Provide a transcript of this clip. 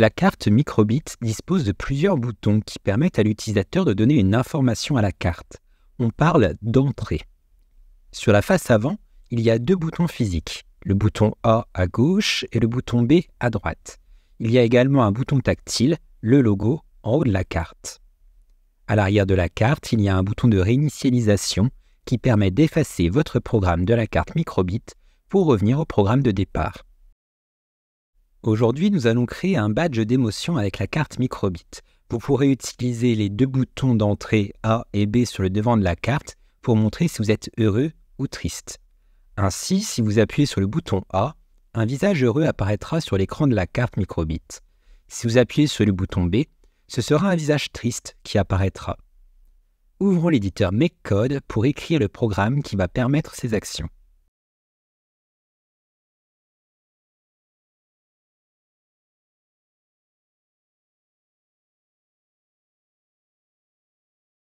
La carte Microbit dispose de plusieurs boutons qui permettent à l'utilisateur de donner une information à la carte. On parle d'entrée. Sur la face avant, il y a deux boutons physiques, le bouton A à gauche et le bouton B à droite. Il y a également un bouton tactile, le logo, en haut de la carte. À l'arrière de la carte, il y a un bouton de réinitialisation qui permet d'effacer votre programme de la carte Microbit pour revenir au programme de départ. Aujourd'hui, nous allons créer un badge d'émotion avec la carte Microbit. Vous pourrez utiliser les deux boutons d'entrée A et B sur le devant de la carte pour montrer si vous êtes heureux ou triste. Ainsi, si vous appuyez sur le bouton A, un visage heureux apparaîtra sur l'écran de la carte Microbit. Si vous appuyez sur le bouton B, ce sera un visage triste qui apparaîtra. Ouvrons l'éditeur MakeCode pour écrire le programme qui va permettre ces actions.